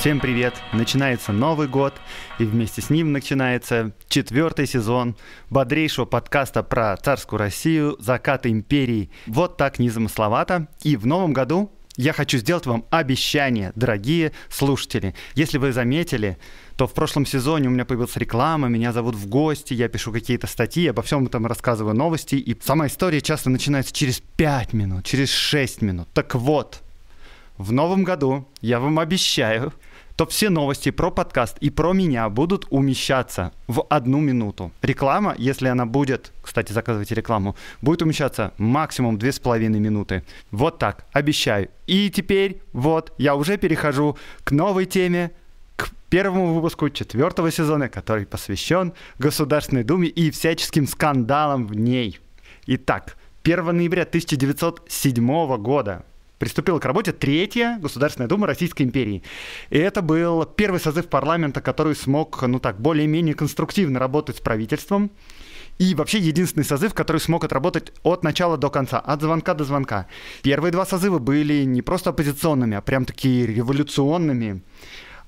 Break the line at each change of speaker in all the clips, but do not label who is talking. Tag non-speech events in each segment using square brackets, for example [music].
Всем привет! Начинается Новый год, и вместе с ним начинается четвертый сезон бодрейшего подкаста про царскую Россию, закаты империи. Вот так незамысловато. И в новом году я хочу сделать вам обещание, дорогие слушатели. Если вы заметили, то в прошлом сезоне у меня появилась реклама, меня зовут в гости, я пишу какие-то статьи, обо всем этом рассказываю новости, и сама история часто начинается через 5 минут, через 6 минут. Так вот, в новом году я вам обещаю, то все новости про подкаст и про меня будут умещаться в одну минуту. Реклама, если она будет, кстати, заказывайте рекламу, будет умещаться максимум 2,5 минуты. Вот так, обещаю. И теперь вот я уже перехожу к новой теме, к первому выпуску четвертого сезона, который посвящен Государственной Думе и всяческим скандалам в ней. Итак, 1 ноября 1907 года приступила к работе третья Государственная Дума Российской империи. И это был первый созыв парламента, который смог, ну так, более-менее конструктивно работать с правительством. И вообще единственный созыв, который смог отработать от начала до конца, от звонка до звонка. Первые два созыва были не просто оппозиционными, а прям такие революционными.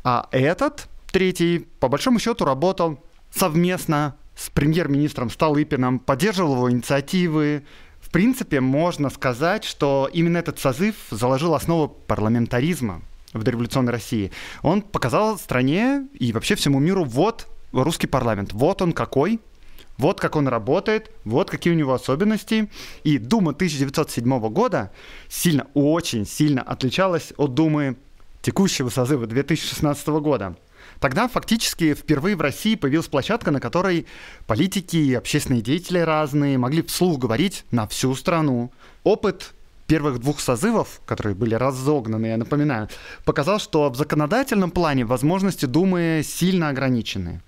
А этот, третий, по большому счету работал совместно с премьер-министром Столыпиным, поддерживал его инициативы, принципе, можно сказать, что именно этот созыв заложил основу парламентаризма в дореволюционной России. Он показал стране и вообще всему миру, вот русский парламент, вот он какой, вот как он работает, вот какие у него особенности. И Дума 1907 года сильно, очень сильно отличалась от Думы текущего созыва 2016 года. Тогда фактически впервые в России появилась площадка, на которой политики и общественные деятели разные могли вслух говорить на всю страну. Опыт первых двух созывов, которые были разогнаны, я напоминаю, показал, что в законодательном плане возможности Думы сильно ограничены.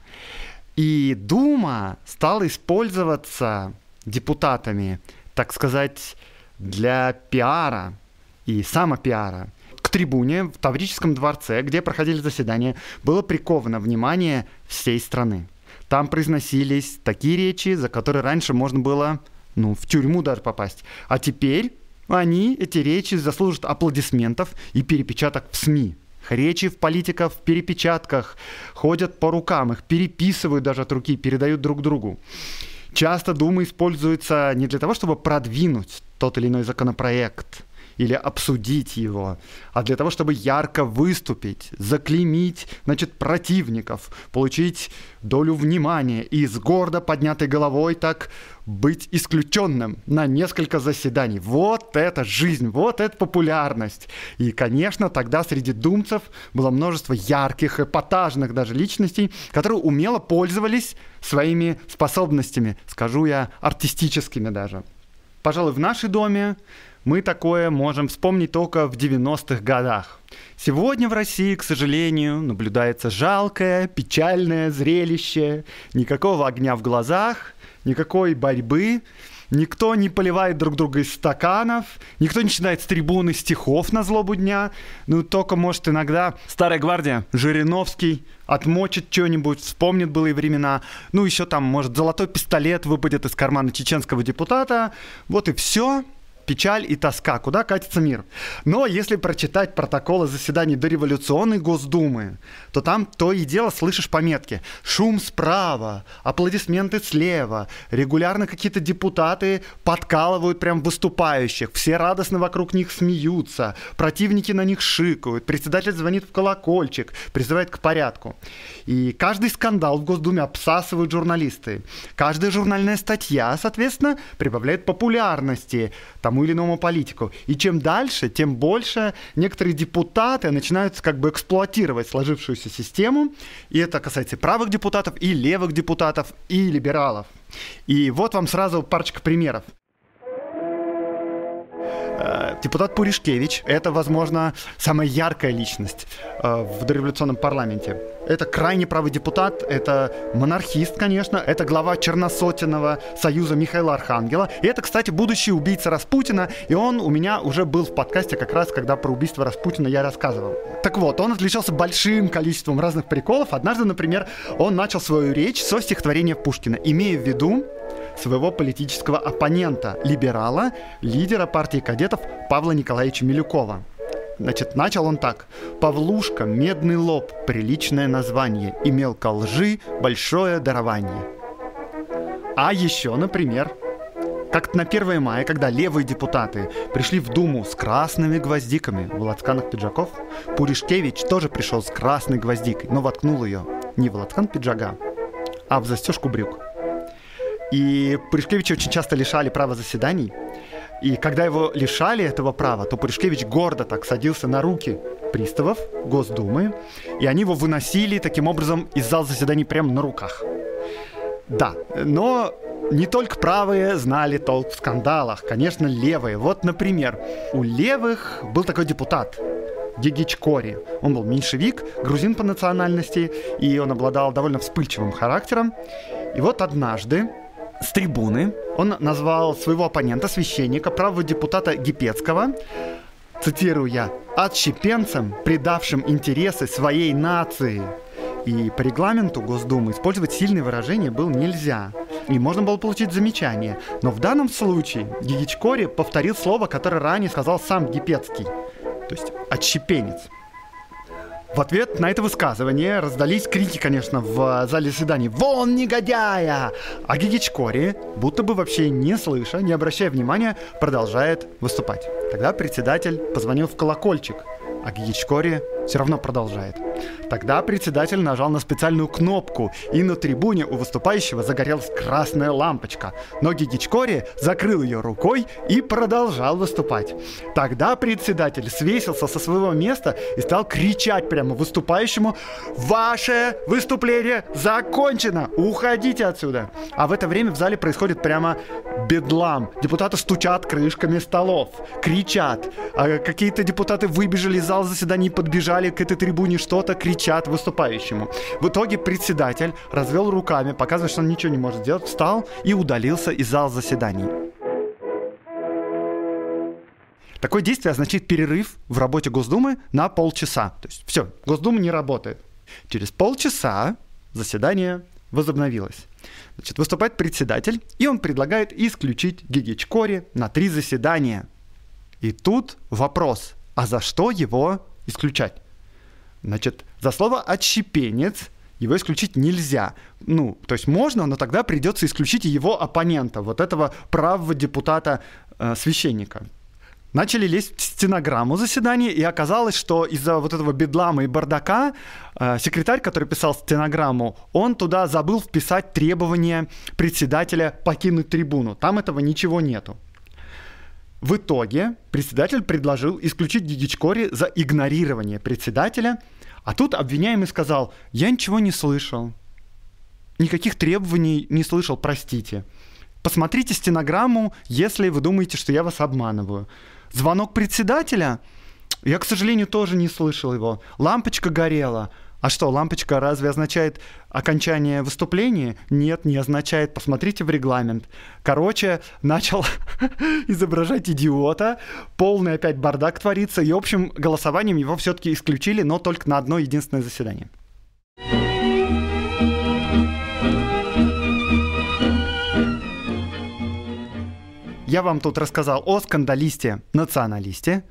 И Дума стала использоваться депутатами, так сказать, для пиара и самопиара трибуне в Таврическом дворце, где проходили заседания, было приковано внимание всей страны. Там произносились такие речи, за которые раньше можно было ну, в тюрьму даже попасть. А теперь они, эти речи, заслужат аплодисментов и перепечаток в СМИ. Речи в политиков в перепечатках, ходят по рукам, их переписывают даже от руки, передают друг другу. Часто Дума используется не для того, чтобы продвинуть тот или иной законопроект – или обсудить его, а для того, чтобы ярко выступить, заклеймить, значит, противников, получить долю внимания и с гордо поднятой головой так быть исключенным на несколько заседаний. Вот это жизнь, вот это популярность. И, конечно, тогда среди думцев было множество ярких, эпатажных даже личностей, которые умело пользовались своими способностями, скажу я, артистическими даже. Пожалуй, в нашей доме мы такое можем вспомнить только в 90-х годах. Сегодня в России, к сожалению, наблюдается жалкое, печальное зрелище. Никакого огня в глазах, никакой борьбы. Никто не поливает друг друга из стаканов, никто не читает с трибуны стихов на злобу дня. Ну, только, может, иногда Старая Гвардия, Жириновский отмочит что-нибудь, вспомнит былые времена. Ну, еще там, может, золотой пистолет выпадет из кармана чеченского депутата. Вот и все печаль и тоска, куда катится мир. Но если прочитать протоколы заседаний дореволюционной Госдумы, то там то и дело слышишь пометки. Шум справа, аплодисменты слева, регулярно какие-то депутаты подкалывают прям выступающих, все радостно вокруг них смеются, противники на них шикают, председатель звонит в колокольчик, призывает к порядку. И каждый скандал в Госдуме обсасывают журналисты. Каждая журнальная статья, соответственно, прибавляет популярности. Там тому или иному политику. И чем дальше, тем больше некоторые депутаты начинают как бы эксплуатировать сложившуюся систему. И это касается и правых депутатов, и левых депутатов, и либералов. И вот вам сразу парочка примеров. Э, депутат Пуришкевич – это, возможно, самая яркая личность э, в дореволюционном парламенте. Это крайне правый депутат, это монархист, конечно, это глава Черносотиного союза Михаила Архангела. И это, кстати, будущий убийца Распутина, и он у меня уже был в подкасте как раз, когда про убийство Распутина я рассказывал. Так вот, он отличался большим количеством разных приколов. Однажды, например, он начал свою речь со стихотворения Пушкина, имея в виду своего политического оппонента, либерала, лидера партии кадетов Павла Николаевича Милюкова. Значит, начал он так. «Павлушка, медный лоб, приличное название, имел ко лжи большое дарование». А еще, например, как-то на 1 мая, когда левые депутаты пришли в Думу с красными гвоздиками в латканах пиджаков, Пуришкевич тоже пришел с красной гвоздикой, но воткнул ее не в латкан пиджака, а в застежку брюк. И Пуришкевича очень часто лишали права заседаний. И когда его лишали этого права, то Пуришкевич гордо так садился на руки приставов Госдумы, и они его выносили таким образом из зала заседаний прямо на руках. Да, но не только правые знали толк в скандалах, конечно, левые. Вот, например, у левых был такой депутат, Кори. Он был меньшевик, грузин по национальности, и он обладал довольно вспыльчивым характером. И вот однажды с трибуны. Он назвал своего оппонента, священника, правого депутата Гипецкого, цитирую я, «отщепенцем, предавшим интересы своей нации». И по регламенту Госдумы использовать сильные выражения было нельзя. И можно было получить замечание. Но в данном случае Гигичкори повторил слово, которое ранее сказал сам Гипецкий. То есть «отщепенец». В ответ на это высказывание раздались крики, конечно, в зале заседаний «Вон негодяя!», а Гигичкори, будто бы вообще не слыша, не обращая внимания, продолжает выступать. Тогда председатель позвонил в колокольчик – а Гьячкори все равно продолжает. Тогда председатель нажал на специальную кнопку, и на трибуне у выступающего загорелась красная лампочка. Но Гигичкори закрыл ее рукой и продолжал выступать. Тогда председатель свесился со своего места и стал кричать прямо выступающему «Ваше выступление закончено! Уходите отсюда!» А в это время в зале происходит прямо бедлам. Депутаты стучат крышками столов, кричат. А какие-то депутаты выбежали из зала заседаний, подбежали к этой трибуне, что-то кричат выступающему. В итоге председатель развел руками, показывая, что он ничего не может сделать, встал и удалился из зала заседаний. Такое действие означает перерыв в работе Госдумы на полчаса. То есть все, Госдума не работает. Через полчаса заседание возобновилось. Значит, выступает председатель, и он предлагает исключить Гигичкори на три заседания. И тут вопрос, а за что его исключать? Значит, за слово «отщепенец» его исключить нельзя. Ну, то есть можно, но тогда придется исключить его оппонента, вот этого правого депутата-священника. Э, начали лезть в стенограмму заседания, и оказалось, что из-за вот этого бедлама и бардака э, секретарь, который писал стенограмму, он туда забыл вписать требование председателя покинуть трибуну. Там этого ничего нету. В итоге председатель предложил исключить Дидичкори за игнорирование председателя, а тут обвиняемый сказал «Я ничего не слышал, никаких требований не слышал, простите». Посмотрите стенограмму, если вы думаете, что я вас обманываю. Звонок председателя, я, к сожалению, тоже не слышал его. Лампочка горела. А что, лампочка разве означает окончание выступления? Нет, не означает. Посмотрите в регламент. Короче, [laughs] начал [laughs] изображать идиота. Полный опять бардак творится. И общим голосованием его все-таки исключили, но только на одно единственное заседание. Я вам тут рассказал о скандалисте-националисте,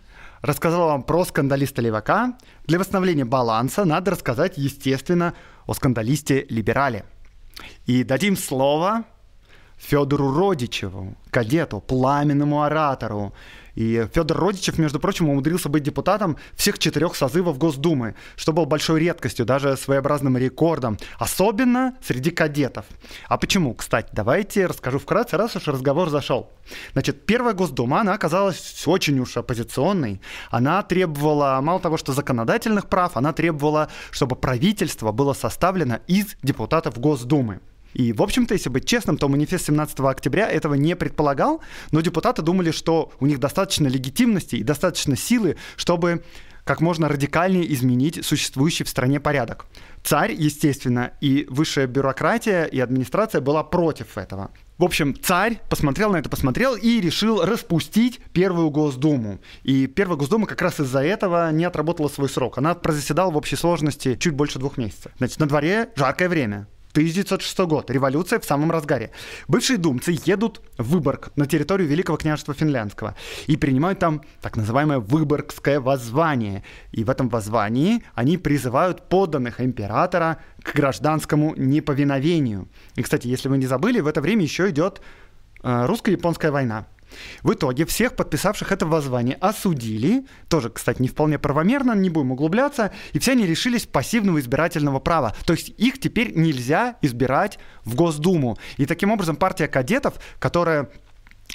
рассказал вам про скандалиста-левака. Для восстановления баланса надо рассказать, естественно, о скандалисте-либерале. И дадим слово Федору Родичеву, кадету, пламенному оратору, и Федор Родичев, между прочим, умудрился быть депутатом всех четырех созывов Госдумы, что было большой редкостью, даже своеобразным рекордом, особенно среди кадетов. А почему, кстати, давайте расскажу вкратце, раз уж разговор зашел. Значит, первая Госдума, она оказалась очень уж оппозиционной. Она требовала, мало того, что законодательных прав, она требовала, чтобы правительство было составлено из депутатов Госдумы. И, в общем-то, если быть честным, то манифест 17 октября этого не предполагал, но депутаты думали, что у них достаточно легитимности и достаточно силы, чтобы как можно радикальнее изменить существующий в стране порядок. Царь, естественно, и высшая бюрократия и администрация была против этого. В общем, царь посмотрел на это, посмотрел и решил распустить Первую Госдуму. И Первая Госдума как раз из-за этого не отработала свой срок. Она прозаседала в общей сложности чуть больше двух месяцев. Значит, на дворе жаркое время. 1906 год, революция в самом разгаре. Бывшие думцы едут в Выборг, на территорию Великого княжества Финляндского, и принимают там так называемое Выборгское воззвание. И в этом воззвании они призывают подданных императора к гражданскому неповиновению. И, кстати, если вы не забыли, в это время еще идет э, русско-японская война. В итоге всех подписавших это воззвание осудили, тоже, кстати, не вполне правомерно, не будем углубляться, и все они решились пассивного избирательного права. То есть их теперь нельзя избирать в Госдуму. И таким образом партия кадетов, которая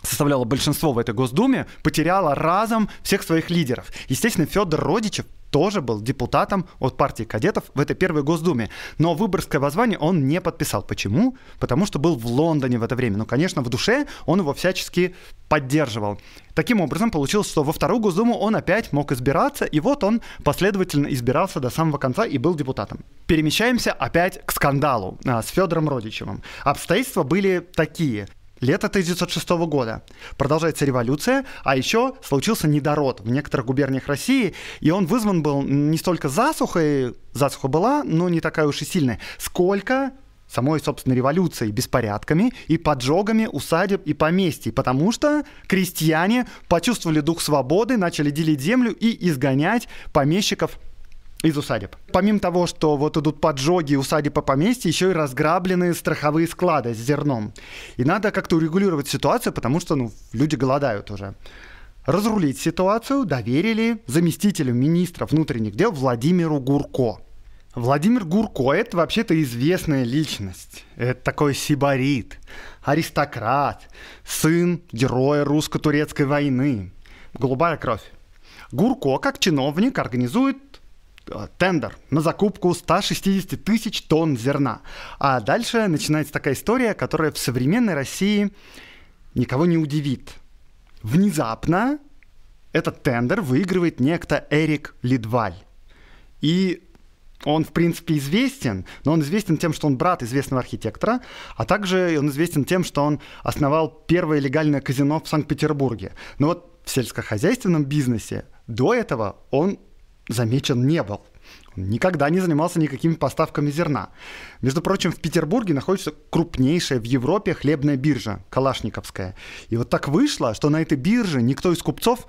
составляла большинство в этой Госдуме, потеряла разом всех своих лидеров. Естественно, Федор Родичев тоже был депутатом от партии кадетов в этой первой Госдуме. Но выборское воззвание он не подписал. Почему? Потому что был в Лондоне в это время. Ну, конечно, в душе он его всячески поддерживал. Таким образом, получилось, что во вторую Госдуму он опять мог избираться, и вот он последовательно избирался до самого конца и был депутатом. Перемещаемся опять к скандалу а, с Федором Родичевым. Обстоятельства были такие. Лето 1906 года. Продолжается революция, а еще случился недород в некоторых губерниях России, и он вызван был не столько засухой, засуха была, но не такая уж и сильная, сколько самой, собственно, революцией, беспорядками и поджогами усадеб и поместий, потому что крестьяне почувствовали дух свободы, начали делить землю и изгонять помещиков из усадеб. Помимо того, что вот идут поджоги усадеб по поместье, еще и разграблены страховые склады с зерном. И надо как-то урегулировать ситуацию, потому что ну, люди голодают уже. Разрулить ситуацию доверили заместителю министра внутренних дел Владимиру Гурко. Владимир Гурко – это вообще-то известная личность. Это такой сибарит, аристократ, сын героя русско-турецкой войны. Голубая кровь. Гурко, как чиновник, организует Э, тендер на закупку 160 тысяч тонн зерна. А дальше начинается такая история, которая в современной России никого не удивит. Внезапно этот тендер выигрывает некто Эрик Лидваль. И он, в принципе, известен, но он известен тем, что он брат известного архитектора, а также он известен тем, что он основал первое легальное казино в Санкт-Петербурге. Но вот в сельскохозяйственном бизнесе до этого он замечен не был. Он никогда не занимался никакими поставками зерна. Между прочим, в Петербурге находится крупнейшая в Европе хлебная биржа, Калашниковская. И вот так вышло, что на этой бирже никто из купцов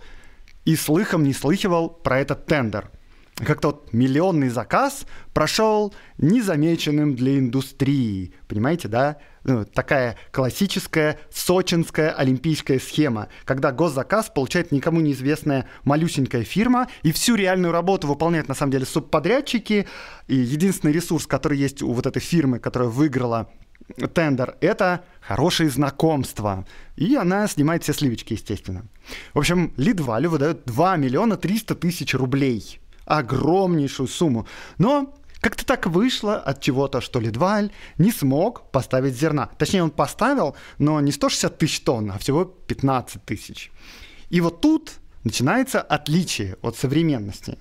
и слыхом не слыхивал про этот тендер – как тот миллионный заказ прошел незамеченным для индустрии. Понимаете, да? Ну, такая классическая сочинская олимпийская схема, когда госзаказ получает никому неизвестная малюсенькая фирма, и всю реальную работу выполняют на самом деле субподрядчики. И единственный ресурс, который есть у вот этой фирмы, которая выиграла тендер — это хорошие знакомства. И она снимает все сливочки, естественно. В общем, Лидвалю выдают 2 миллиона 300 тысяч рублей огромнейшую сумму. Но как-то так вышло от чего-то, что Лидваль не смог поставить зерна. Точнее, он поставил, но не 160 тысяч тонн, а всего 15 тысяч. И вот тут начинается отличие от современности.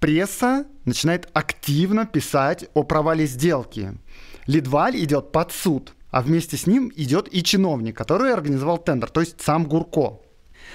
Пресса начинает активно писать о провале сделки. Лидваль идет под суд, а вместе с ним идет и чиновник, который организовал тендер, то есть сам Гурко.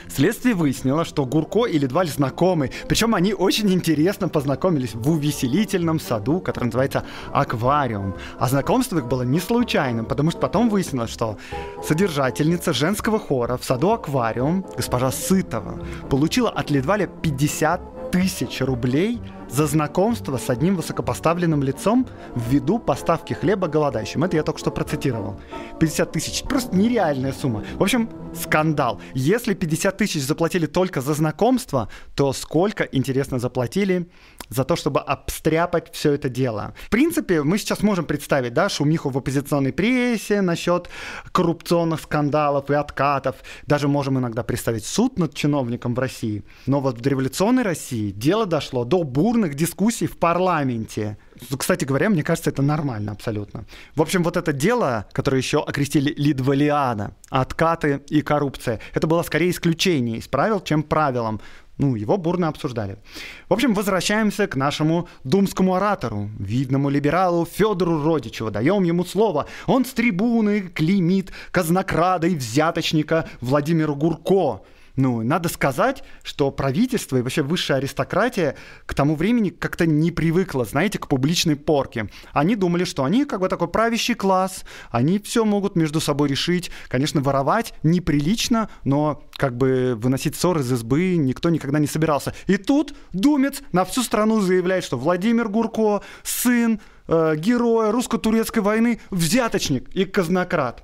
Следствие выяснило, что Гурко и Ледваль знакомы, причем они очень интересно познакомились в увеселительном саду, который называется «Аквариум». А знакомство их было не случайным, потому что потом выяснилось, что содержательница женского хора в саду «Аквариум», госпожа Сытова, получила от Ледваля 50 тысяч рублей – за знакомство с одним высокопоставленным лицом ввиду поставки хлеба голодающим. Это я только что процитировал. 50 тысяч. Просто нереальная сумма. В общем, скандал. Если 50 тысяч заплатили только за знакомство, то сколько, интересно, заплатили за то, чтобы обстряпать все это дело. В принципе, мы сейчас можем представить, да, шумиху в оппозиционной прессе насчет коррупционных скандалов и откатов. Даже можем иногда представить суд над чиновником в России. Но вот в революционной России дело дошло до бурного активных дискуссий в парламенте. Ну, кстати говоря, мне кажется, это нормально абсолютно. В общем, вот это дело, которое еще окрестили Лидвалиана, откаты и коррупция, это было скорее исключение из правил, чем правилом. Ну, его бурно обсуждали. В общем, возвращаемся к нашему думскому оратору, видному либералу Федору Родичеву. Даем ему слово. Он с трибуны клеймит и взяточника Владимиру Гурко ну, надо сказать, что правительство и вообще высшая аристократия к тому времени как-то не привыкла, знаете, к публичной порке. Они думали, что они как бы такой правящий класс, они все могут между собой решить. Конечно, воровать неприлично, но как бы выносить ссор из избы никто никогда не собирался. И тут думец на всю страну заявляет, что Владимир Гурко, сын э, героя русско-турецкой войны, взяточник и казнократ.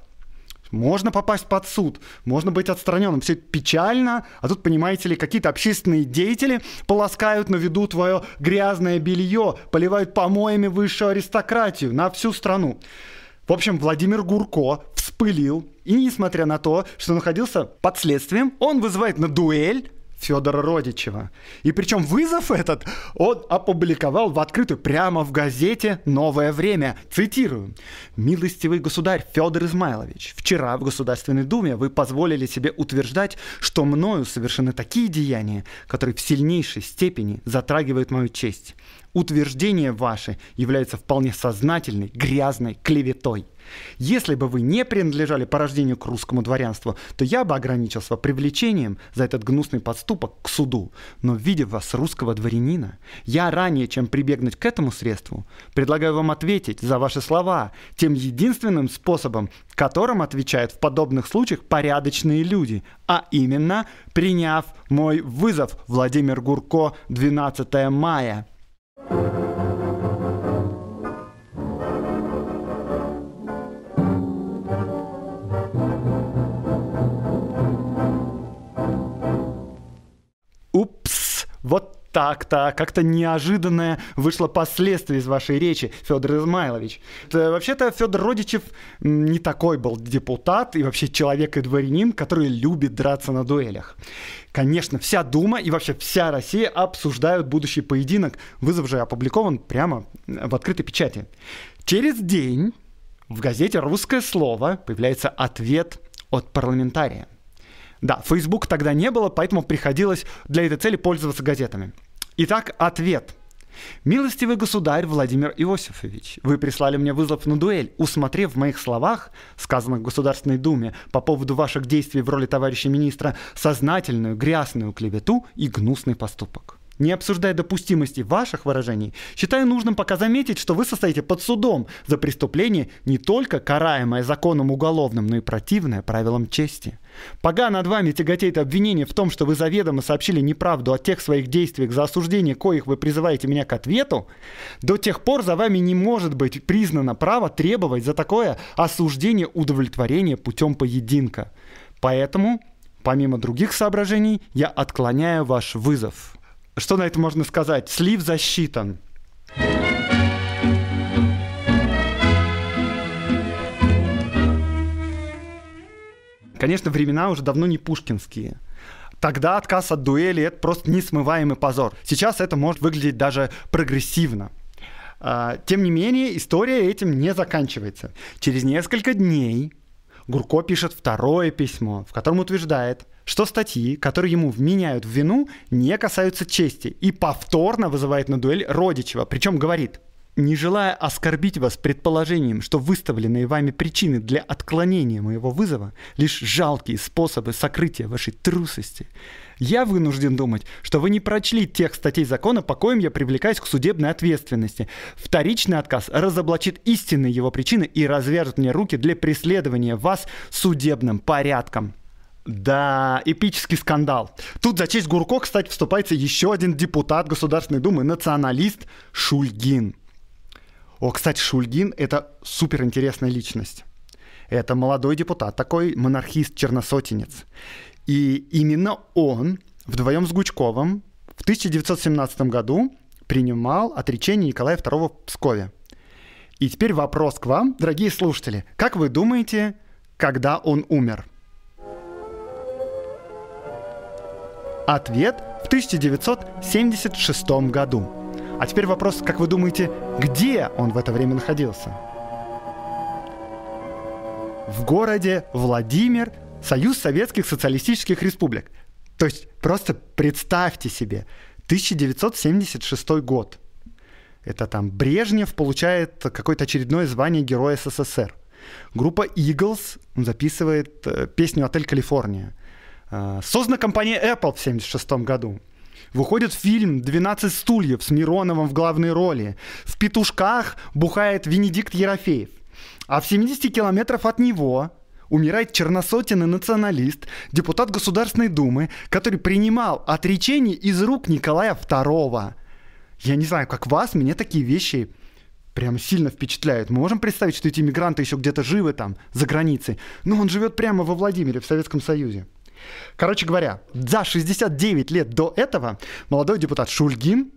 Можно попасть под суд, можно быть отстраненным. Все это печально, а тут, понимаете ли, какие-то общественные деятели полоскают на виду твое грязное белье, поливают помоями высшую аристократию на всю страну. В общем, Владимир Гурко вспылил, и несмотря на то, что находился под следствием, он вызывает на дуэль Федора Родичева. И причем вызов этот он опубликовал в открытую прямо в газете «Новое время». Цитирую. «Милостивый государь Федор Измайлович, вчера в Государственной Думе вы позволили себе утверждать, что мною совершены такие деяния, которые в сильнейшей степени затрагивают мою честь. Утверждение ваше является вполне сознательной, грязной клеветой». Если бы вы не принадлежали по рождению к русскому дворянству, то я бы ограничился привлечением за этот гнусный подступок к суду. Но видя вас русского дворянина, я ранее, чем прибегнуть к этому средству, предлагаю вам ответить за ваши слова тем единственным способом, которым отвечают в подобных случаях порядочные люди, а именно приняв мой вызов Владимир Гурко 12 мая. thank you вот так-то, как-то неожиданное вышло последствие из вашей речи, Федор Измайлович. Э, вообще-то Федор Родичев не такой был депутат и вообще человек и дворянин, который любит драться на дуэлях. Конечно, вся Дума и вообще вся Россия обсуждают будущий поединок. Вызов же опубликован прямо э, в открытой печати. Через день в газете «Русское слово» появляется ответ от парламентария – да, Facebook тогда не было, поэтому приходилось для этой цели пользоваться газетами. Итак, ответ. Милостивый государь Владимир Иосифович, вы прислали мне вызов на дуэль, усмотрев в моих словах, сказанных в Государственной Думе, по поводу ваших действий в роли товарища министра, сознательную, грязную клевету и гнусный поступок не обсуждая допустимости ваших выражений, считаю нужным пока заметить, что вы состоите под судом за преступление, не только караемое законом уголовным, но и противное правилам чести. Пока над вами тяготеет обвинение в том, что вы заведомо сообщили неправду о тех своих действиях, за осуждение коих вы призываете меня к ответу, до тех пор за вами не может быть признано право требовать за такое осуждение удовлетворения путем поединка. Поэтому, помимо других соображений, я отклоняю ваш вызов что на это можно сказать? Слив засчитан. Конечно, времена уже давно не пушкинские. Тогда отказ от дуэли — это просто несмываемый позор. Сейчас это может выглядеть даже прогрессивно. А, тем не менее, история этим не заканчивается. Через несколько дней Гурко пишет второе письмо, в котором утверждает, что статьи, которые ему вменяют в вину, не касаются чести и повторно вызывает на дуэль Родичева, причем говорит, не желая оскорбить вас предположением, что выставленные вами причины для отклонения моего вызова – лишь жалкие способы сокрытия вашей трусости, я вынужден думать, что вы не прочли тех статей закона, по коим я привлекаюсь к судебной ответственности. Вторичный отказ разоблачит истинные его причины и развяжет мне руки для преследования вас судебным порядком. Да, эпический скандал. Тут за честь Гурко, кстати, вступается еще один депутат Государственной Думы, националист Шульгин. О, кстати, Шульгин – это суперинтересная личность. Это молодой депутат, такой монархист-черносотенец. И именно он вдвоем с Гучковым в 1917 году принимал отречение Николая II в Пскове. И теперь вопрос к вам, дорогие слушатели. Как вы думаете, когда он умер? – Ответ в 1976 году. А теперь вопрос, как вы думаете, где он в это время находился? В городе Владимир, Союз Советских Социалистических Республик. То есть просто представьте себе, 1976 год. Это там Брежнев получает какое-то очередное звание Героя СССР. Группа Eagles записывает э, песню «Отель Калифорния». Э, создана компания Apple в 1976 году. Выходит фильм «12 стульев» с Мироновым в главной роли. В «Петушках» бухает Венедикт Ерофеев. А в 70 километров от него умирает черносотенный националист, депутат Государственной Думы, который принимал отречение из рук Николая II. Я не знаю, как вас, мне такие вещи прям сильно впечатляют. Мы можем представить, что эти мигранты еще где-то живы там, за границей. Но ну, он живет прямо во Владимире, в Советском Союзе. Короче говоря, за 69 лет до этого молодой депутат Шульгин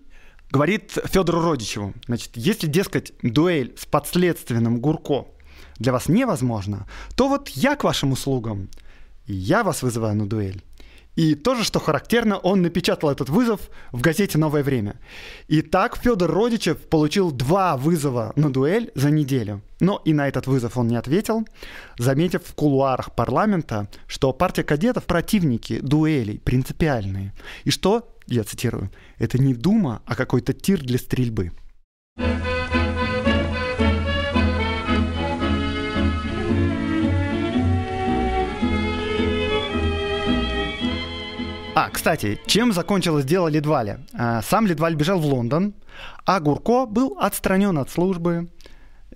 говорит Федору Родичеву, значит, если, дескать, дуэль с подследственным Гурко для вас невозможно, то вот я к вашим услугам, я вас вызываю на дуэль. И тоже, что характерно, он напечатал этот вызов в газете «Новое время». И так Федор Родичев получил два вызова на дуэль за неделю. Но и на этот вызов он не ответил, заметив в кулуарах парламента, что партия кадетов – противники дуэлей, принципиальные. И что, я цитирую, «это не дума, а какой-то тир для стрельбы». thank you А, кстати, чем закончилось дело Ледваля? А, сам Лидваль бежал в Лондон, а Гурко был отстранен от службы.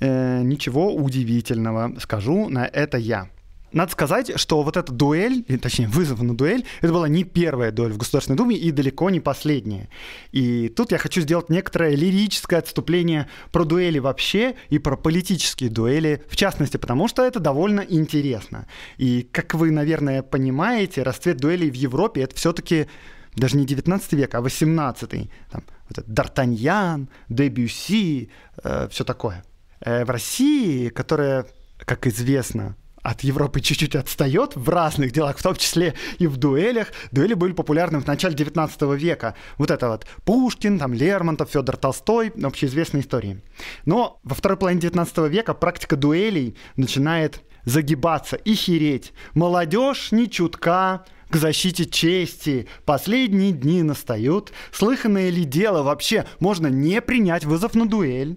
Э, ничего удивительного, скажу на это я. Надо сказать, что вот эта дуэль, точнее, вызов на дуэль, это была не первая дуэль в Государственной Думе и далеко не последняя. И тут я хочу сделать некоторое лирическое отступление про дуэли вообще и про политические дуэли, в частности, потому что это довольно интересно. И, как вы, наверное, понимаете, расцвет дуэлей в Европе — это все-таки даже не 19 век, а 18 там, вот это Д'Артаньян, Дебюси, э, все такое. Э, в России, которая, как известно, от Европы чуть-чуть отстает в разных делах, в том числе и в дуэлях. Дуэли были популярны в начале 19 века. Вот это вот Пушкин, там Лермонтов, Федор Толстой, общеизвестные истории. Но во второй половине 19 века практика дуэлей начинает загибаться и хереть. Молодежь не чутка, к защите чести. Последние дни настают. Слыханное ли дело вообще? Можно не принять вызов на дуэль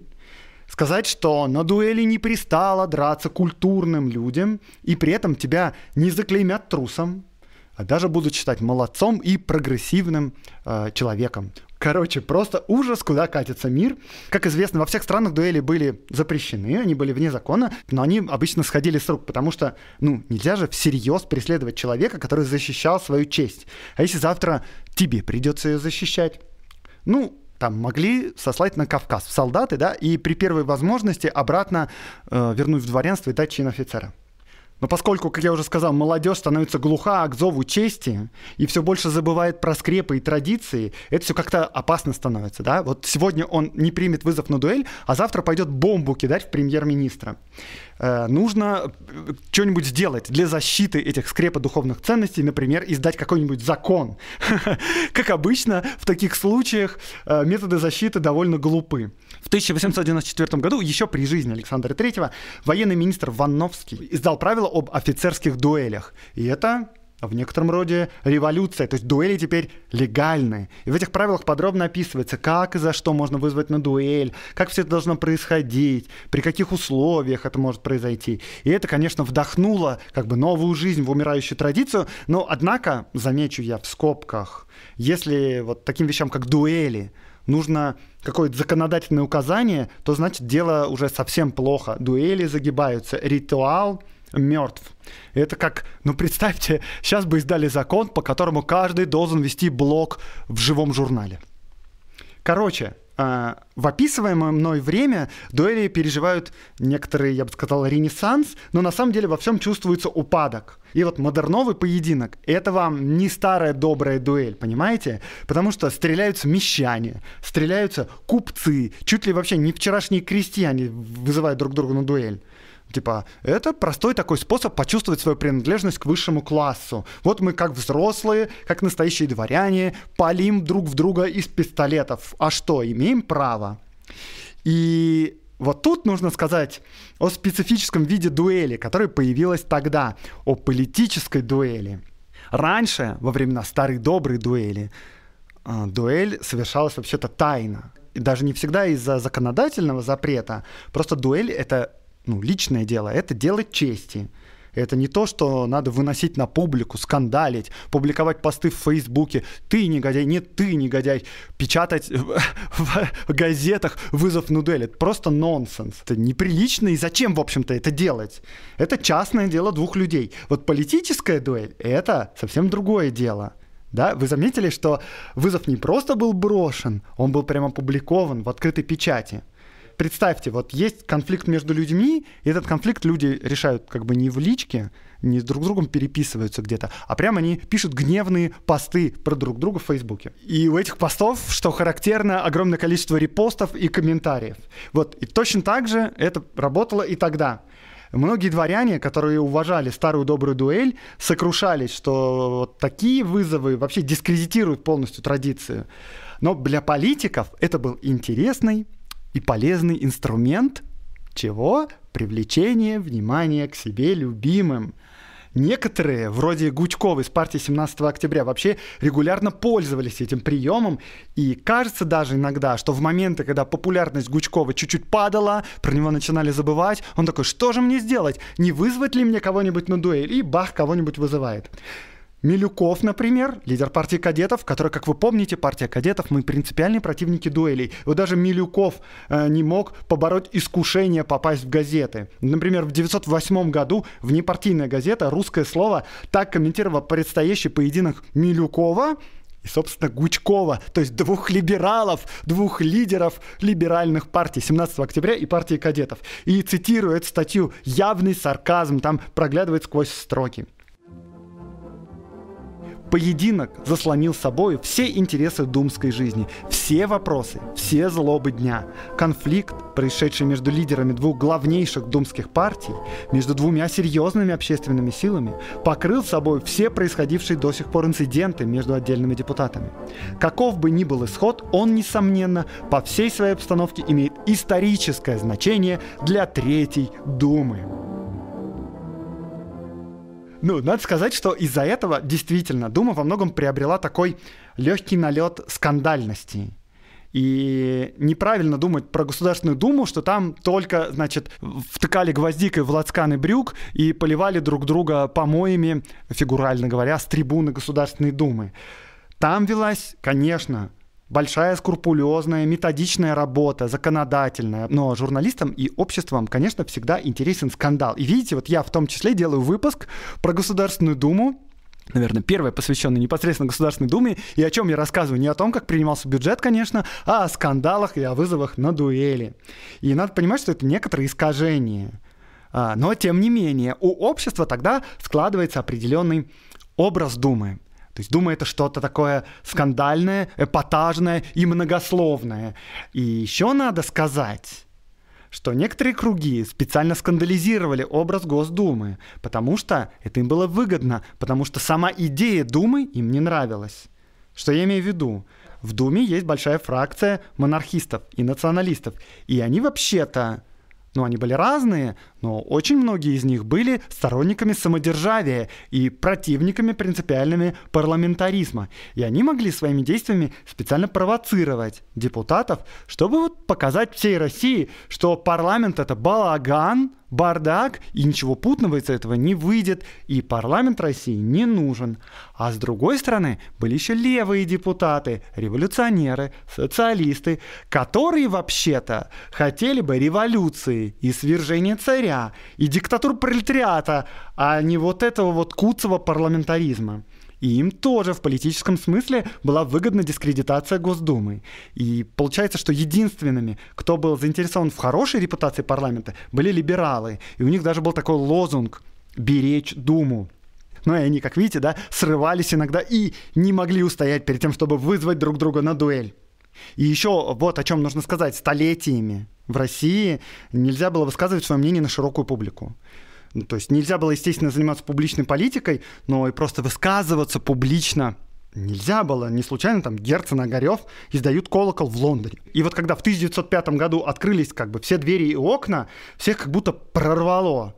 сказать, что на дуэли не пристало драться культурным людям, и при этом тебя не заклеймят трусом, а даже будут считать молодцом и прогрессивным э, человеком. Короче, просто ужас, куда катится мир. Как известно, во всех странах дуэли были запрещены, они были вне закона, но они обычно сходили с рук, потому что, ну, нельзя же всерьез преследовать человека, который защищал свою честь. А если завтра тебе придется ее защищать? Ну, там могли сослать на Кавказ, в солдаты, да, и при первой возможности обратно э, вернуть в дворянство и дать чин офицера. Но поскольку, как я уже сказал, молодежь становится глуха к зову чести и все больше забывает про скрепы и традиции, это все как-то опасно становится. Да? Вот сегодня он не примет вызов на дуэль, а завтра пойдет бомбу кидать в премьер-министра. Э, нужно э, что-нибудь сделать для защиты этих скреп и духовных ценностей, например, издать какой-нибудь закон. [laughs] Как обычно, в таких случаях э, методы защиты довольно глупы. В 1894 году, еще при жизни Александра III, военный министр Ванновский издал правила об офицерских дуэлях. И это в некотором роде революция, то есть дуэли теперь легальные. И в этих правилах подробно описывается, как и за что можно вызвать на дуэль, как все это должно происходить, при каких условиях это может произойти. И это, конечно, вдохнуло как бы новую жизнь в умирающую традицию, но, однако, замечу я в скобках, если вот таким вещам, как дуэли, нужно какое-то законодательное указание, то значит дело уже совсем плохо. Дуэли загибаются, ритуал мертв. Это как, ну представьте, сейчас бы издали закон, по которому каждый должен вести блог в живом журнале. Короче, а, в описываемое мной время дуэли переживают некоторые, я бы сказал, ренессанс, но на самом деле во всем чувствуется упадок. И вот модерновый поединок — это вам не старая добрая дуэль, понимаете? Потому что стреляются мещане, стреляются купцы, чуть ли вообще не вчерашние крестьяне вызывают друг друга на дуэль. Типа, это простой такой способ почувствовать свою принадлежность к высшему классу. Вот мы как взрослые, как настоящие дворяне, палим друг в друга из пистолетов. А что, имеем право? И вот тут нужно сказать о специфическом виде дуэли, которая появилась тогда, о политической дуэли. Раньше, во времена старой доброй дуэли, а, дуэль совершалась вообще-то тайно. И даже не всегда из-за законодательного запрета. Просто дуэль — это ну, личное дело, это дело чести. Это не то, что надо выносить на публику, скандалить, публиковать посты в Фейсбуке. Ты негодяй, нет, ты негодяй. Печатать в газетах вызов Нудель. Это просто нонсенс. Это неприлично, и зачем, в общем-то, это делать? Это частное дело двух людей. Вот политическая дуэль — это совсем другое дело. Да? Вы заметили, что вызов не просто был брошен, он был прямо опубликован в открытой печати представьте, вот есть конфликт между людьми, и этот конфликт люди решают как бы не в личке, не друг с другом переписываются где-то, а прям они пишут гневные посты про друг друга в Фейсбуке. И у этих постов, что характерно, огромное количество репостов и комментариев. Вот, и точно так же это работало и тогда. Многие дворяне, которые уважали старую добрую дуэль, сокрушались, что вот такие вызовы вообще дискредитируют полностью традицию. Но для политиков это был интересный и полезный инструмент чего? Привлечение внимания к себе любимым. Некоторые, вроде Гучкова с партии 17 октября, вообще регулярно пользовались этим приемом. И кажется даже иногда, что в моменты, когда популярность Гучкова чуть-чуть падала, про него начинали забывать, он такой, что же мне сделать? Не вызвать ли мне кого-нибудь на дуэль? И бах, кого-нибудь вызывает. Милюков, например, лидер партии кадетов, который, как вы помните, партия кадетов, мы принципиальные противники дуэлей. Вот даже Милюков э, не мог побороть искушение попасть в газеты. Например, в 1908 году внепартийная газета «Русское слово» так комментировала предстоящий поединок Милюкова и, собственно, Гучкова, то есть двух либералов, двух лидеров либеральных партий 17 октября и партии кадетов. И цитирует статью «Явный сарказм», там проглядывает сквозь строки. Поединок заслонил собой все интересы думской жизни, все вопросы, все злобы дня. Конфликт, происшедший между лидерами двух главнейших думских партий, между двумя серьезными общественными силами, покрыл собой все происходившие до сих пор инциденты между отдельными депутатами. Каков бы ни был исход, он, несомненно, по всей своей обстановке имеет историческое значение для Третьей Думы. Ну, надо сказать, что из-за этого действительно Дума во многом приобрела такой легкий налет скандальности. И неправильно думать про Государственную Думу, что там только, значит, втыкали гвоздикой в лацканы брюк и поливали друг друга помоями, фигурально говоря, с трибуны Государственной Думы. Там велась, конечно, большая, скрупулезная, методичная работа, законодательная. Но журналистам и обществам, конечно, всегда интересен скандал. И видите, вот я в том числе делаю выпуск про Государственную Думу, наверное, первое, посвященное непосредственно Государственной Думе, и о чем я рассказываю не о том, как принимался бюджет, конечно, а о скандалах и о вызовах на дуэли. И надо понимать, что это некоторые искажения. А, но, тем не менее, у общества тогда складывается определенный образ Думы. То есть дума — что-то такое скандальное, эпатажное и многословное. И еще надо сказать что некоторые круги специально скандализировали образ Госдумы, потому что это им было выгодно, потому что сама идея Думы им не нравилась. Что я имею в виду? В Думе есть большая фракция монархистов и националистов, и они вообще-то ну, они были разные, но очень многие из них были сторонниками самодержавия и противниками принципиальными парламентаризма, и они могли своими действиями специально провоцировать депутатов, чтобы вот показать всей России, что парламент это балаган, бардак, и ничего путного из этого не выйдет, и парламент России не нужен. А с другой стороны, были еще левые депутаты, революционеры, социалисты, которые вообще-то хотели бы революции и свержения царя, пролетаря и диктатуру пролетариата, а не вот этого вот куцого парламентаризма. И им тоже в политическом смысле была выгодна дискредитация Госдумы. И получается, что единственными, кто был заинтересован в хорошей репутации парламента, были либералы. И у них даже был такой лозунг «беречь Думу». Но ну, и они, как видите, да, срывались иногда и не могли устоять перед тем, чтобы вызвать друг друга на дуэль. И еще вот о чем нужно сказать. Столетиями в России нельзя было высказывать свое мнение на широкую публику. Ну, то есть нельзя было, естественно, заниматься публичной политикой, но и просто высказываться публично нельзя было. Не случайно там Герцен, Огарев издают колокол в Лондоне. И вот когда в 1905 году открылись как бы все двери и окна, всех как будто прорвало.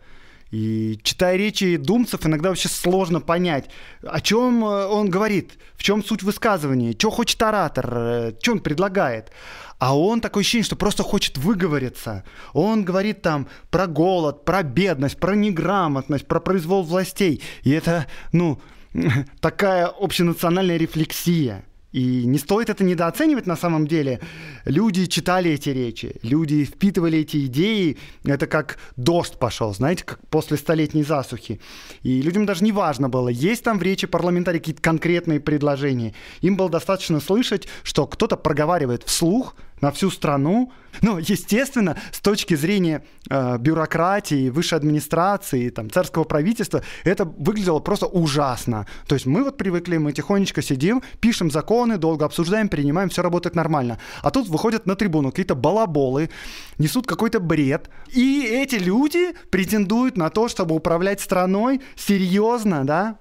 И читая речи думцев, иногда вообще сложно понять, о чем э, он говорит, в чем суть высказывания, что хочет оратор, э, что он предлагает. А он такое ощущение, что просто хочет выговориться. Он говорит там про голод, про бедность, про неграмотность, про произвол властей. И это, ну, [laughs] такая общенациональная рефлексия – и не стоит это недооценивать на самом деле. Люди читали эти речи, люди впитывали эти идеи. Это как дождь пошел, знаете, как после столетней засухи. И людям даже не важно было, есть там в речи парламентарии какие-то конкретные предложения. Им было достаточно слышать, что кто-то проговаривает вслух – на всю страну. Но, естественно, с точки зрения э, бюрократии, высшей администрации, там, царского правительства, это выглядело просто ужасно. То есть мы вот привыкли, мы тихонечко сидим, пишем законы, долго обсуждаем, принимаем, все работает нормально. А тут выходят на трибуну какие-то балаболы, несут какой-то бред. И эти люди претендуют на то, чтобы управлять страной серьезно, да,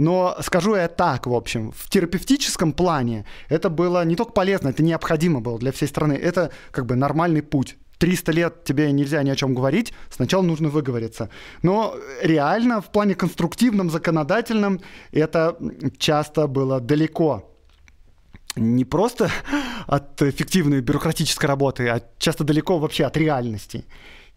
но скажу я так, в общем, в терапевтическом плане это было не только полезно, это необходимо было для всей страны. Это как бы нормальный путь. 300 лет тебе нельзя ни о чем говорить, сначала нужно выговориться. Но реально в плане конструктивном, законодательном это часто было далеко не просто от эффективной бюрократической работы, а часто далеко вообще от реальности.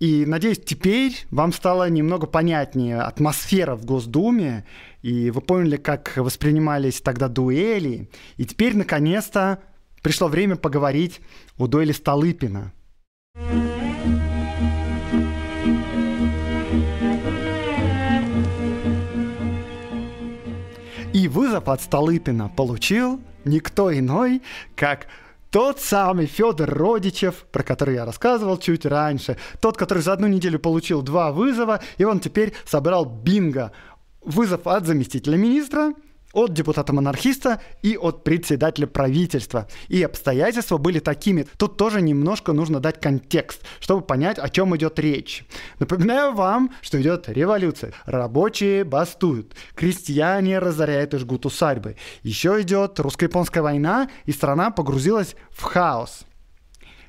И, надеюсь, теперь вам стало немного понятнее атмосфера в Госдуме, и вы поняли, как воспринимались тогда дуэли. И теперь, наконец-то, пришло время поговорить о дуэли Столыпина. И вызов от Столыпина получил никто иной, как тот самый Федор Родичев, про который я рассказывал чуть раньше, тот, который за одну неделю получил два вызова, и он теперь собрал бинго. Вызов от заместителя министра, от депутата-монархиста и от председателя правительства. И обстоятельства были такими. Тут тоже немножко нужно дать контекст, чтобы понять, о чем идет речь. Напоминаю вам, что идет революция. Рабочие бастуют, крестьяне разоряют и жгут усадьбы. Еще идет русско-японская война, и страна погрузилась в хаос.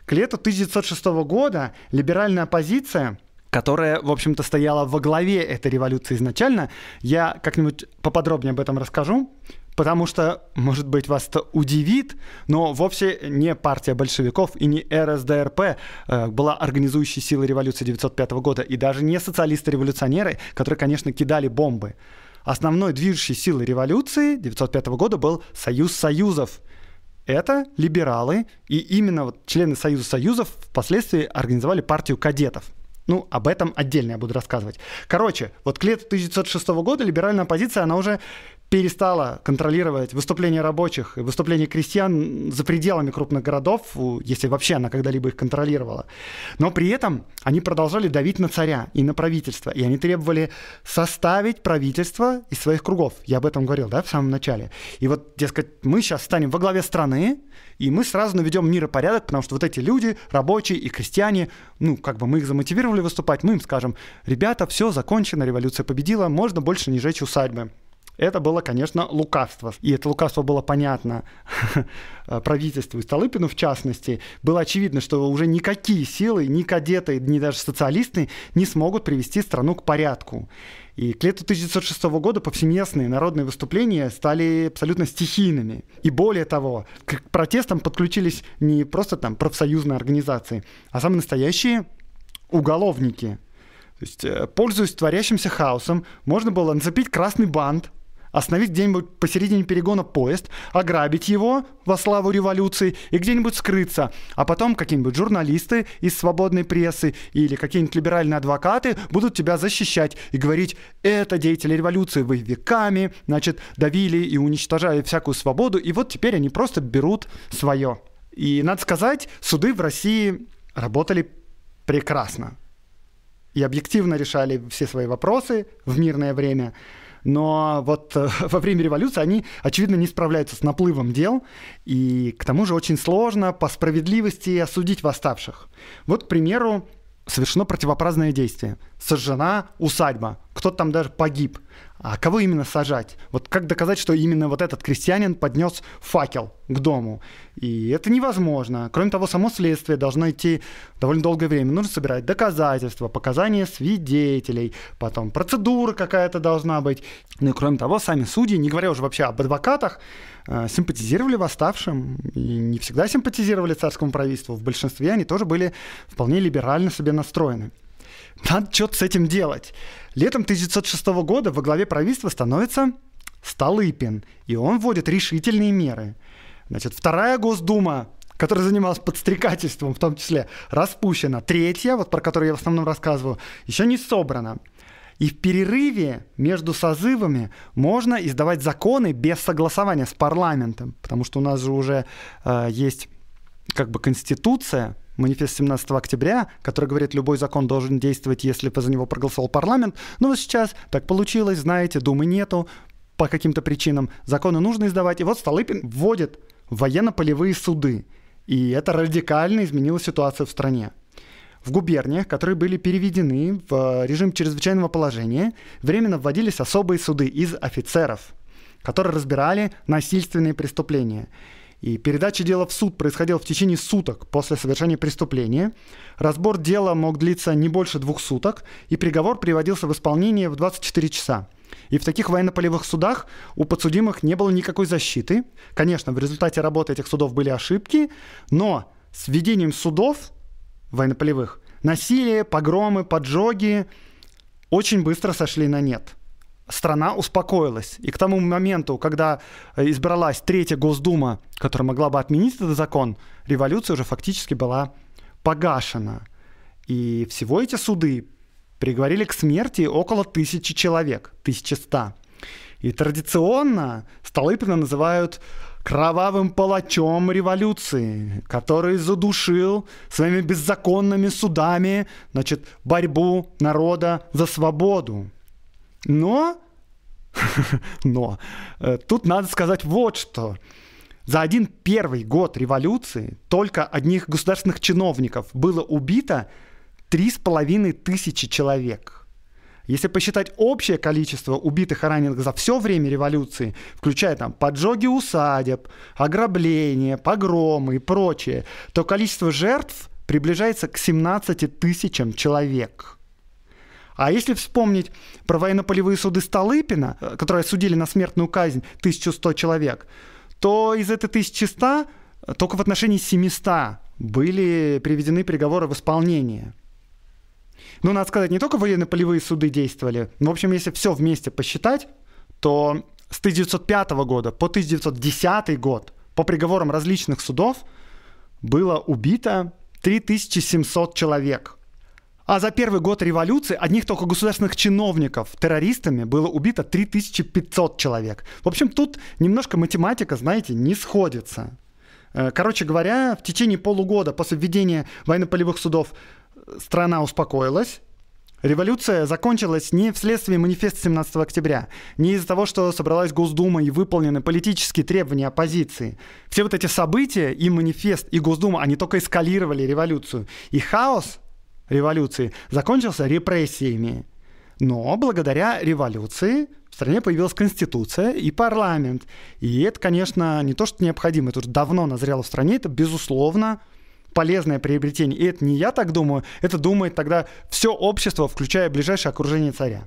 К лету 1906 года либеральная оппозиция которая, в общем-то, стояла во главе этой революции изначально. Я как-нибудь поподробнее об этом расскажу, потому что, может быть, вас это удивит, но вовсе не партия большевиков и не РСДРП э, была организующей силой революции 1905 года, и даже не социалисты-революционеры, которые, конечно, кидали бомбы. Основной движущей силой революции 1905 года был Союз Союзов, это либералы, и именно вот члены Союза Союзов впоследствии организовали партию кадетов – ну, об этом отдельно я буду рассказывать. Короче, вот к лету 1906 года либеральная оппозиция, она уже перестала контролировать выступления рабочих и выступления крестьян за пределами крупных городов, если вообще она когда-либо их контролировала. Но при этом они продолжали давить на царя и на правительство, и они требовали составить правительство из своих кругов. Я об этом говорил, да, в самом начале. И вот, дескать, мы сейчас станем во главе страны, и мы сразу наведем мир и порядок, потому что вот эти люди, рабочие и крестьяне, ну, как бы мы их замотивировали выступать, мы им скажем, ребята, все, закончено, революция победила, можно больше не жечь усадьбы. Это было, конечно, лукавство. И это лукавство было понятно [laughs] правительству и Столыпину в частности. Было очевидно, что уже никакие силы, ни кадеты, ни даже социалисты не смогут привести страну к порядку. И к лету 1906 года повсеместные народные выступления стали абсолютно стихийными. И более того, к протестам подключились не просто там профсоюзные организации, а самые настоящие уголовники. То есть, э, пользуясь творящимся хаосом, можно было нацепить красный бант – остановить где-нибудь посередине перегона поезд, ограбить его во славу революции и где-нибудь скрыться. А потом какие-нибудь журналисты из свободной прессы или какие-нибудь либеральные адвокаты будут тебя защищать и говорить, это деятели революции, вы веками, значит, давили и уничтожали всякую свободу, и вот теперь они просто берут свое. И надо сказать, суды в России работали прекрасно и объективно решали все свои вопросы в мирное время но вот э, [laughs] во время революции они, очевидно, не справляются с наплывом дел, и к тому же очень сложно по справедливости осудить восставших. Вот, к примеру, совершено противоправное действие. Сожжена усадьба, кто-то там даже погиб. А кого именно сажать? Вот как доказать, что именно вот этот крестьянин поднес факел к дому? И это невозможно. Кроме того, само следствие должно идти довольно долгое время. Нужно собирать доказательства, показания свидетелей, потом процедура какая-то должна быть. Ну и кроме того, сами судьи, не говоря уже вообще об адвокатах, э, симпатизировали восставшим и не всегда симпатизировали царскому правительству. В большинстве они тоже были вполне либерально себе настроены. Надо что-то с этим делать. Летом 1906 года во главе правительства становится Столыпин, и он вводит решительные меры. Значит, вторая Госдума которая занималась подстрекательством в том числе, распущена. Третья, вот про которую я в основном рассказываю, еще не собрана. И в перерыве между созывами можно издавать законы без согласования с парламентом, потому что у нас же уже э, есть как бы конституция, манифест 17 октября, который говорит, любой закон должен действовать, если за него проголосовал парламент. но ну вот сейчас так получилось, знаете, Думы нету, по каким-то причинам законы нужно издавать. И вот Столыпин вводит военно-полевые суды. И это радикально изменило ситуацию в стране. В губерниях, которые были переведены в э, режим чрезвычайного положения, временно вводились особые суды из офицеров, которые разбирали насильственные преступления. И передача дела в суд происходила в течение суток после совершения преступления. Разбор дела мог длиться не больше двух суток, и приговор приводился в исполнение в 24 часа. И в таких военно-полевых судах у подсудимых не было никакой защиты. Конечно, в результате работы этих судов были ошибки, но с введением судов военно-полевых насилие, погромы, поджоги очень быстро сошли на нет – страна успокоилась. И к тому моменту, когда э, избралась третья Госдума, которая могла бы отменить этот закон, революция уже фактически была погашена. И всего эти суды приговорили к смерти около тысячи человек, 1100. И традиционно Столыпина называют кровавым палачом революции, который задушил своими беззаконными судами значит, борьбу народа за свободу. Но, [laughs] но, э, тут надо сказать вот что. За один первый год революции только одних государственных чиновников было убито три с половиной тысячи человек. Если посчитать общее количество убитых и раненых за все время революции, включая там поджоги усадеб, ограбления, погромы и прочее, то количество жертв приближается к 17 тысячам человек. А если вспомнить про военно-полевые суды Столыпина, э, которые судили на смертную казнь 1100 человек, то из этой 1100 э, только в отношении 700 были приведены приговоры в исполнение. Ну, надо сказать, не только военно-полевые суды действовали. в общем, если все вместе посчитать, то с 1905 года по 1910 год по приговорам различных судов было убито 3700 человек. А за первый год революции одних только государственных чиновников террористами было убито 3500 человек. В общем, тут немножко математика, знаете, не сходится. Э, короче говоря, в течение полугода после введения военно-полевых судов э, страна успокоилась, Революция закончилась не вследствие манифеста 17 октября, не из-за того, что собралась Госдума и выполнены политические требования оппозиции. Все вот эти события, и манифест, и Госдума, они только эскалировали революцию. И хаос, революции закончился репрессиями. Но благодаря революции в стране появилась конституция и парламент. И это, конечно, не то, что необходимо, это уже давно назрело в стране, это, безусловно, полезное приобретение. И это не я так думаю, это думает тогда все общество, включая ближайшее окружение царя.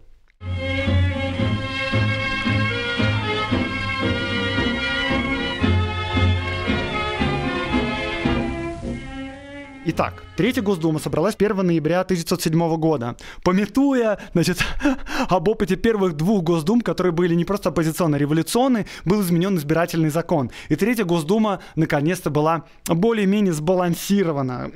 Итак, Третья Госдума собралась 1 ноября 1907 года, пометуя, значит, [laughs] об опыте первых двух Госдум, которые были не просто оппозиционно а революционны был изменен избирательный закон. И Третья Госдума наконец-то была более-менее сбалансирована. [clears throat]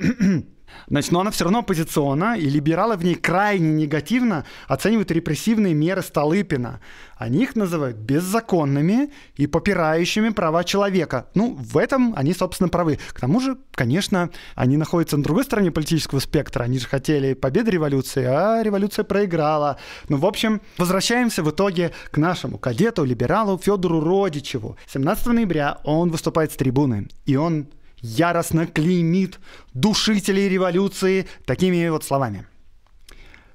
Значит, но она все равно оппозиционна, и либералы в ней крайне негативно оценивают репрессивные меры Столыпина. Они их называют беззаконными и попирающими права человека. Ну, в этом они, собственно, правы. К тому же, конечно, они находятся на другой стороне политического спектра. Они же хотели победы революции, а революция проиграла. Ну, в общем, возвращаемся в итоге к нашему кадету, либералу Федору Родичеву. 17 ноября он выступает с трибуны, и он яростно клеймит душителей революции такими вот словами.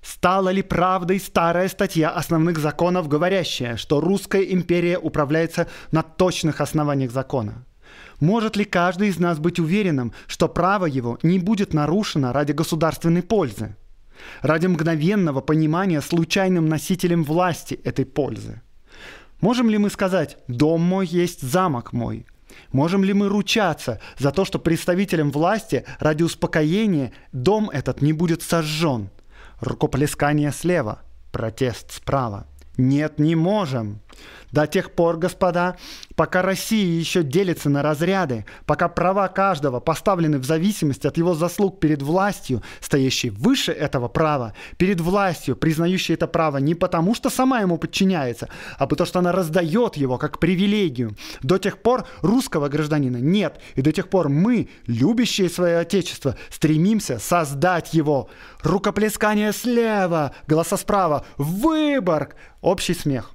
Стала ли правдой старая статья основных законов, говорящая, что русская империя управляется на точных основаниях закона? Может ли каждый из нас быть уверенным, что право его не будет нарушено ради государственной пользы? Ради мгновенного понимания случайным носителем власти этой пользы? Можем ли мы сказать «дом мой есть замок мой», Можем ли мы ручаться за то, что представителям власти ради успокоения дом этот не будет сожжен? Рукоплескание слева, протест справа. Нет, не можем. До тех пор, господа, пока Россия еще делится на разряды, пока права каждого поставлены в зависимость от его заслуг перед властью, стоящей выше этого права, перед властью, признающей это право не потому, что сама ему подчиняется, а потому что она раздает его как привилегию. До тех пор русского гражданина нет, и до тех пор мы, любящие свое отечество, стремимся создать его. Рукоплескание слева, голоса справа, выбор, общий смех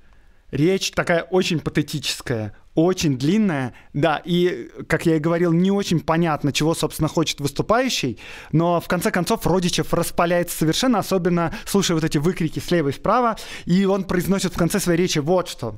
речь такая очень патетическая, очень длинная, да, и, как я и говорил, не очень понятно, чего, собственно, хочет выступающий, но, в конце концов, Родичев распаляется совершенно, особенно слушая вот эти выкрики слева и справа, и он произносит в конце своей речи вот что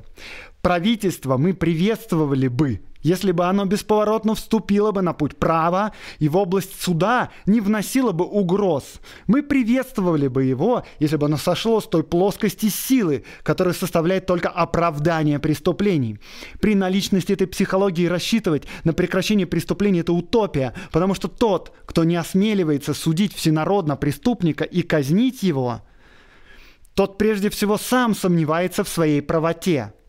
правительство мы приветствовали бы, если бы оно бесповоротно вступило бы на путь права и в область суда не вносило бы угроз. Мы приветствовали бы его, если бы оно сошло с той плоскости силы, которая составляет только оправдание преступлений. При наличности этой психологии рассчитывать на прекращение преступлений – это утопия, потому что тот, кто не осмеливается судить всенародно преступника и казнить его, тот прежде всего сам сомневается в своей правоте –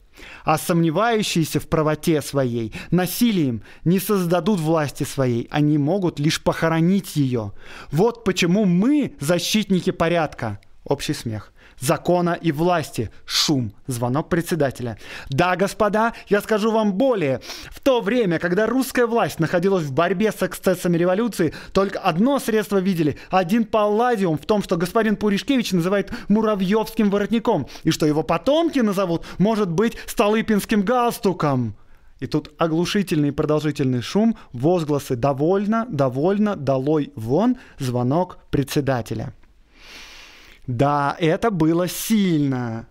а сомневающиеся в правоте своей насилием не создадут власти своей, они могут лишь похоронить ее. Вот почему мы защитники порядка. Общий смех закона и власти. Шум. Звонок председателя. Да, господа, я скажу вам более. В то время, когда русская власть находилась в борьбе с эксцессами революции, только одно средство видели, один палладиум в том, что господин Пуришкевич называет муравьевским воротником, и что его потомки назовут, может быть, Столыпинским галстуком. И тут оглушительный продолжительный шум, возгласы «довольно», «довольно», «долой», «вон», звонок председателя. Да, это было сильно.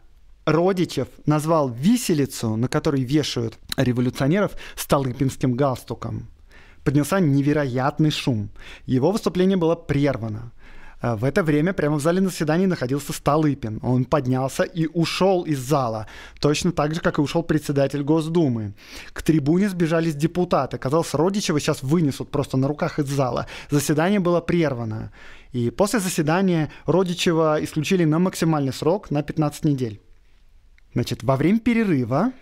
Родичев назвал виселицу, на которой вешают революционеров, столыпинским галстуком. Поднялся невероятный шум. Его выступление было прервано. Э, в это время прямо в зале на заседании находился Столыпин. Он поднялся и ушел из зала, точно так же, как и ушел председатель Госдумы. К трибуне сбежались депутаты. Казалось, Родичева сейчас вынесут просто на руках из зала. Заседание было прервано. И после заседания Родичева исключили на максимальный срок на 15 недель. Значит, во время перерыва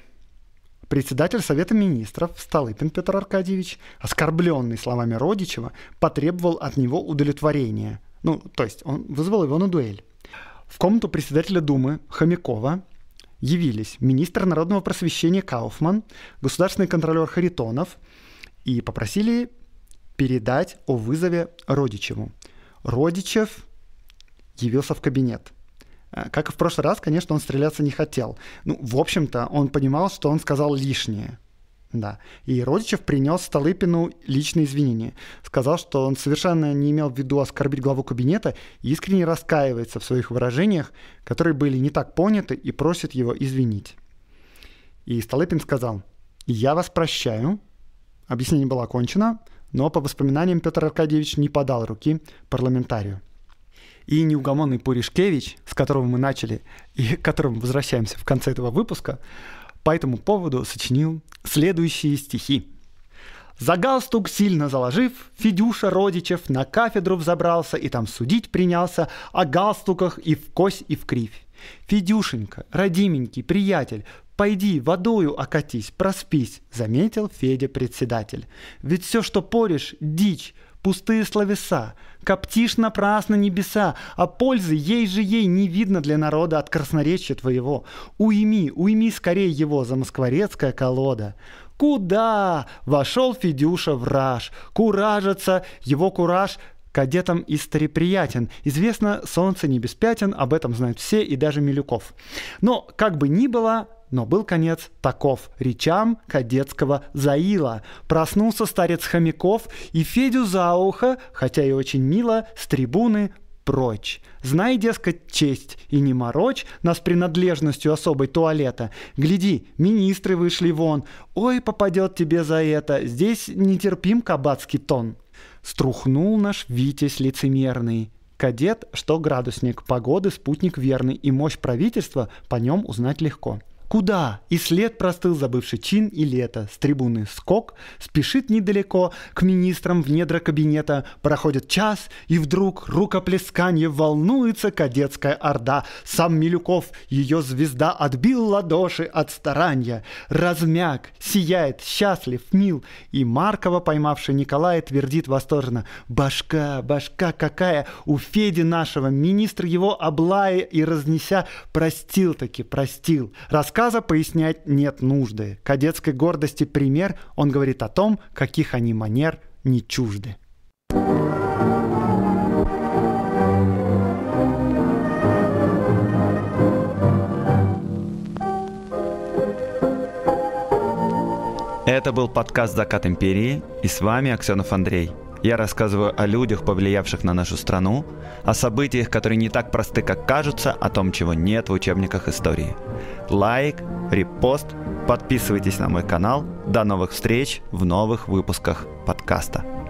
председатель Совета министров Столыпин Петр Аркадьевич, оскорбленный словами Родичева, потребовал от него удовлетворения. Ну, то есть он вызвал его на дуэль. В комнату председателя Думы Хомякова явились министр народного просвещения Кауфман, государственный контролер Харитонов и попросили передать о вызове Родичеву. Родичев явился в кабинет. Э, как и в прошлый раз, конечно, он стреляться не хотел. Ну, в общем-то, он понимал, что он сказал лишнее. Да. И Родичев принес Столыпину личные извинения. Сказал, что он совершенно не имел в виду оскорбить главу кабинета и искренне раскаивается в своих выражениях, которые были не так поняты, и просит его извинить. И Столыпин сказал, «Я вас прощаю». Объяснение было окончено но по воспоминаниям Петр Аркадьевич не подал руки парламентарию. И неугомонный Пуришкевич, с которого мы начали и к которому возвращаемся в конце этого выпуска, по этому поводу сочинил следующие стихи. За галстук сильно заложив, Федюша Родичев на кафедру взобрался и там судить принялся о галстуках и в кость и в кривь. «Федюшенька, родименький, приятель, пойди водою окатись, проспись», — заметил Федя председатель. «Ведь все, что порешь, дичь, пустые словеса, коптишь напрасно небеса, а пользы ей же ей не видно для народа от красноречия твоего. Уйми, уйми скорее его, за замоскворецкая колода». Куда? Вошел Федюша в раж. Куражится. Его кураж кадетам и Известно, солнце не беспятен, об этом знают все и даже Милюков. Но, как бы ни было, но был конец таков речам кадетского заила. Проснулся старец хомяков и Федю за ухо, хотя и очень мило, с трибуны прочь. Знай, дескать, честь и не морочь нас принадлежностью особой туалета. Гляди, министры вышли вон. Ой, попадет тебе за это. Здесь нетерпим кабацкий тон. Струхнул наш Витязь лицемерный. Кадет, что градусник, погоды спутник верный, и мощь правительства по нем узнать легко. Куда? И след простыл забывший чин и лето. С трибуны скок, спешит недалеко к министрам в недра кабинета. Проходит час, и вдруг рукоплесканье волнуется кадетская орда. Сам Милюков, ее звезда, отбил ладоши от старания. Размяк, сияет, счастлив, мил. И Маркова, поймавший Николая, твердит восторженно. Башка, башка какая! У Феди нашего министр его облая и разнеся простил-таки, простил. рассказ Рассказа пояснять нет нужды. Кадетской гордости пример, он говорит о том, каких они манер не чужды. Это был подкаст «Закат империи» и с вами Аксенов Андрей – я рассказываю о людях, повлиявших на нашу страну, о событиях, которые не так просты, как кажутся, о том, чего нет в учебниках истории. Лайк, репост, подписывайтесь на мой канал. До новых встреч в новых выпусках подкаста.